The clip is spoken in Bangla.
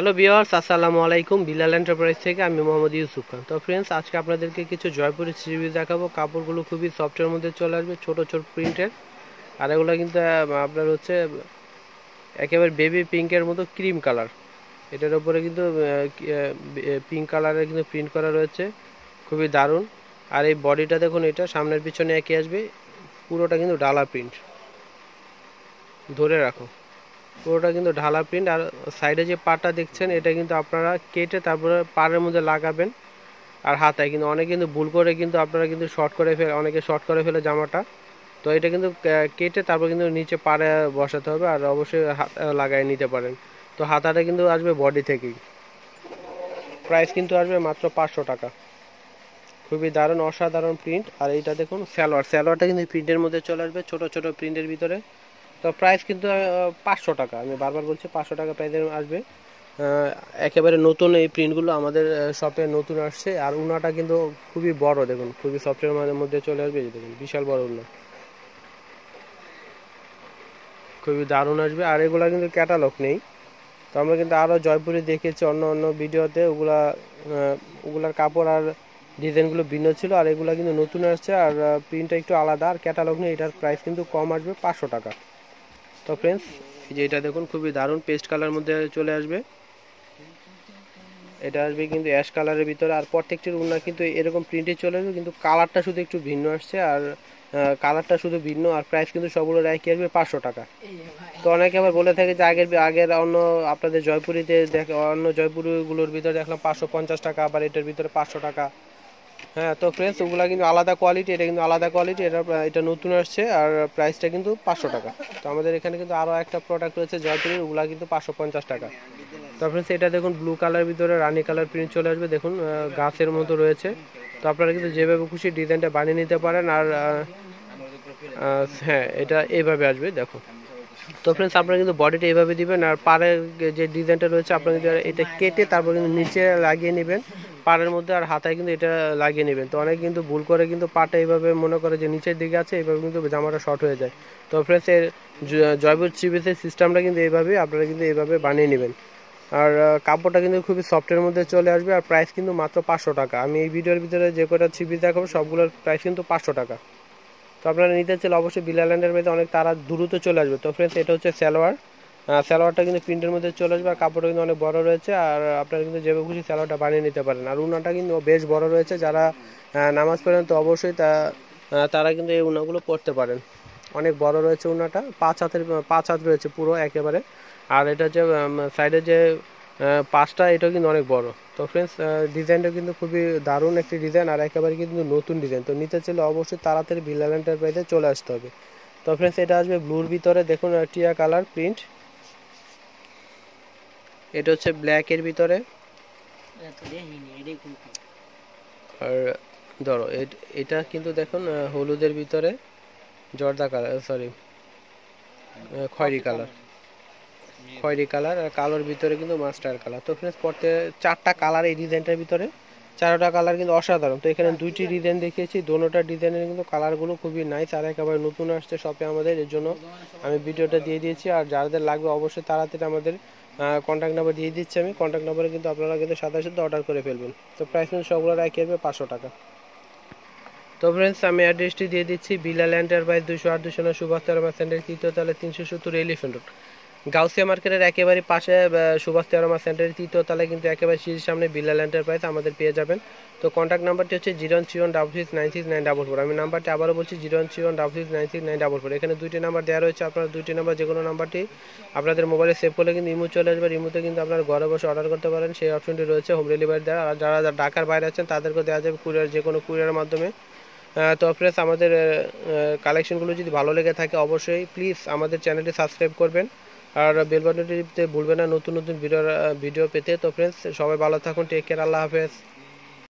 হ্যালো বিয়ার্স আসসালামু আলাইকুম বিলাল এন্টারপ্রাইজ থেকে আমি মোহাম্মদ ইউসুফ খান তো ফ্রেন্ডস আজকে আপনাদেরকে কিছু জয়পুরের সিরিজ দেখাবো কাপড়গুলো খুবই সফটের মধ্যে চলে আসবে ছোট ছোট প্রিন্টের আর এগুলো কিন্তু আপনার হচ্ছে একেবারে বেবি পিঙ্কের মতো ক্রিম কালার এটার উপরে কিন্তু পিঙ্ক কালারের কিন্তু প্রিন্ট করা রয়েছে খুবই দারুণ আর এই বডিটা দেখুন এটা সামনের পিছনে একই আসবে পুরোটা কিন্তু ডালা প্রিন্ট ধরে রাখো পুরোটা কিন্তু ঢালা প্রিন্ট আর সাইডে যে পাটা দেখছেন এটা কিন্তু আপনারা কেটে তারপরে পাড়ের মধ্যে লাগাবেন আর হাতায় কিন্তু অনেকে কিন্তু ভুল করে কিন্তু আপনারা কিন্তু শর্ট করে ফেলে অনেকে শর্ট করে ফেলে জামাটা তো এটা কিন্তু কেটে তারপর কিন্তু নিচে পাড়ে বসাতে হবে আর অবশ্যই লাগাই নিতে পারেন তো হাতাটা কিন্তু আসবে বডি থেকেই প্রাইস কিন্তু আসবে মাত্র পাঁচশো টাকা খুবই দারুণ অসাধারণ প্রিন্ট আর এইটা দেখুন স্যালোয়ার স্যালোয়ারটা কিন্তু প্রিন্টের মধ্যে চলে আসবে ছোটো ছোটো প্রিন্টের ভিতরে তো প্রাইস কিন্তু পাঁচশো টাকা আমি বারবার বলছি পাঁচশো টাকা প্রাইজের আসবে একেবারে নতুন এই প্রিন্টগুলো আমাদের শপে নতুন আসছে আর উনাটা কিন্তু খুবই বড় দেখুন খুবই সফটওয়্যার মধ্যে চলে আসবে দেখুন বিশাল বড় উনা খুবই দারুণ আসবে আর এগুলা কিন্তু ক্যাটালগ নেই তো আমরা কিন্তু আরও জয়পুরে দেখেছি অন্য অন্য ভিডিওতে ওগুলা ওগুলার কাপড় আর ডিজাইনগুলো ভিন্ন ছিল আর এগুলা কিন্তু নতুন আসছে আর প্রিন্টটা একটু আলাদা আর ক্যাটালগ নেই এটার প্রাইস কিন্তু কম আসবে পাঁচশো টাকা তো ফ্রেন্ডস যে এটা দেখুন খুবই দারুণ পেস্ট কালার মধ্যে চলে আসবে এটা আসবে কিন্তু অ্যাশ কালারের ভিতরে আর প্রত্যেকটির উন্না কিন্তু এরকম প্রিন্টে চলে আসবে কিন্তু কালারটা শুধু একটু ভিন্ন আসছে আর কালারটা শুধু ভিন্ন আর প্রাইস কিন্তু সবগুলোর একই আসবে পাঁচশো টাকা তো অনেকে আবার বলে থাকে যে আগের আগের অন্য আপনাদের জয়পুরিতে দেখ অন্য জয়পুরিগুলোর ভিতরে দেখলাম পাঁচশো পঞ্চাশ টাকা আবার এটার ভিতরে পাঁচশো টাকা হ্যাঁ তো ফ্রেন্ডস ওগুলো কিন্তু আলাদা কোয়ালিটি এটা কিন্তু আলাদা কোয়ালিটি এটা এটা নতুন আসছে আর প্রাইসটা কিন্তু পাঁচশো টাকা তো আমাদের এখানে কিন্তু আরও একটা প্রোডাক্ট রয়েছে জয়পুরের ওগুলো কিন্তু পাঁচশো পঞ্চাশ টাকা তো ফ্রেন্ডস এটা দেখুন ব্লু কালার ভিতরে রানি কালার প্রিন্ট চলে আসবে দেখুন গাছের মতো রয়েছে তো আপনারা কিন্তু যেভাবে খুশি ডিজাইনটা বানিয়ে নিতে পারেন আর হ্যাঁ এটা এইভাবে আসবে দেখো তো ফ্রেন্ডস আপনারা কিন্তু বডিটা এইভাবে দিবেন আর পাড়ের যে ডিজাইনটা রয়েছে আপনারা কিন্তু এটা কেটে তারপর কিন্তু নিচে লাগিয়ে নেবেন পাড়ের মধ্যে আর হাতায় কিন্তু এটা লাগিয়ে নেবেন তো অনেকে কিন্তু ভুল করে কিন্তু পাটা এইভাবে মনে করে যে নিচের দিকে আছে এইভাবে কিন্তু জামাটা শর্ট হয়ে যায় তো ফ্রেন্ডস এর জৈব চিবিসের সিস্টেমটা কিন্তু এইভাবে আপনারা কিন্তু এইভাবে বানিয়ে নেবেন আর কাপড়টা কিন্তু খুবই সফটের মধ্যে চলে আসবে আর প্রাইস কিন্তু মাত্র পাঁচশো টাকা আমি এই ভিডিওর ভিতরে যে কটা ছিপি দেখাবো সবগুলোর প্রাইস কিন্তু পাঁচশো টাকা তো আপনারা নিতে চাইলে অবশ্যই বিলাল্যান্ডের মধ্যে অনেক তারা দ্রুত চলে আসবে তো ফ্রেন্ডস এটা হচ্ছে সালোয়ার স্যালোয়ারটা কিন্তু প্রিন্টের মধ্যে চলে আসবে আর কাপড়টা কিন্তু অনেক বড় রয়েছে আর আপনারা কিন্তু যেভাবে খুশি স্যালোয়ারটা বানিয়ে নিতে পারেন আর উনাটা কিন্তু বেশ বড় রয়েছে যারা নামাজ পড়েন তো অবশ্যই তা তারা কিন্তু এই উনাগুলো পড়তে পারেন অনেক বড় রয়েছে উনাটা পাঁচ হাতের পাঁচ হাত রয়েছে পুরো একেবারে আর এটা যে সাইডে যে পাঁচটা এটাও কিন্তু অনেক বড় তো ফ্রেন্ডস ডিজাইনটা কিন্তু খুবই দারুণ একটি ডিজাইন আর একেবারে কিন্তু নতুন ডিজাইন তো নিতে চাইলে অবশ্যই তাড়াতাড়ি বিল্লাল এন্টারপ্রাইজে চলে আসতে হবে তো ফ্রেন্ডস এটা আসবে ব্লুর ভিতরে দেখুন টিয়া কালার প্রিন্ট এটা হচ্ছে ব্ল্যাক এর ভিতরে আর ধরো এটা কিন্তু দেখুন হলুদের ভিতরে জর্দা কালার সরি খয়রি কালার খয়রি কালার আর কালোর ভিতরে কিন্তু মাস্টার কালার তো ফ্রেন্ডস পড়তে চারটা কালার এই ডিজাইনটার ভিতরে চারোটা কালার কিন্তু অসাধারণ তো এখানে দুইটি ডিজাইন দেখিয়েছি দোনোটা ডিজাইনের কিন্তু কালারগুলো খুবই নাইস আর একেবারে নতুন আসছে শপে আমাদের এর জন্য আমি ভিডিওটা দিয়ে দিয়েছি আর যাদের লাগবে অবশ্যই তাড়াতাড়ি আমাদের কন্ট্যাক্ট নাম্বার দিয়ে দিচ্ছি আমি কন্ট্যাক্ট নাম্বারে কিন্তু আপনারা কিন্তু সাথে সাথে অর্ডার করে ফেলবেন তো প্রাইস কিন্তু সবগুলোর একই আসবে পাঁচশো টাকা তো ফ্রেন্ডস আমি অ্যাড্রেসটি দিয়ে দিচ্ছি বিলাল এন্টারপ্রাইজ দুশো আট দুশো নয় সুভাষ তেরো বাস স্ট্যান্ডের তৃতীয় তালে তিনশো সত্তর এলিফেন্ট রোড গাউসিয়া মার্কেটের একেবারে পাশে সুভাষ তেরমা সেন্টারের তৃতীয় তালে কিন্তু একেবারে সিঁড়ির সামনে বিল্লাল এন্টারপ্রাইজ আমাদের পেয়ে যাবেন তো কন্ট্যাক্ট নাম্বারটি হচ্ছে zero three one double six nine six nine double four আমি নাম্বারটি আবারও বলছি zero three one double six nine six nine double four এখানে দুইটি নাম্বার দেওয়া রয়েছে আপনার দুইটি নাম্বার যে কোনো নাম্বারটি আপনাদের মোবাইলে সেভ করলে কিন্তু ইমু চলে আসবে ইমোতে কিন্তু আপনার ঘরে বসে অর্ডার করতে পারেন সেই অপশনটি রয়েছে হোম ডেলিভারি দেওয়া আর যারা ঢাকার বাইরে আছেন তাদেরকেও দেওয়া যাবে কুরিয়ার যে কোনো কুরিয়ারের মাধ্যমে তো ফ্রেন্ডস আমাদের কালেকশনগুলো যদি ভালো লেগে থাকে অবশ্যই প্লিজ আমাদের চ্যানেলটি সাবস্ক্রাইব করবেন আর বেল বাটনটি টিপতে না নতুন নতুন ভিডিও ভিডিও পেতে তো ফ্রেন্ডস সবাই ভালো থাকুন টেক কেয়ার আল্লাহ হাফেজ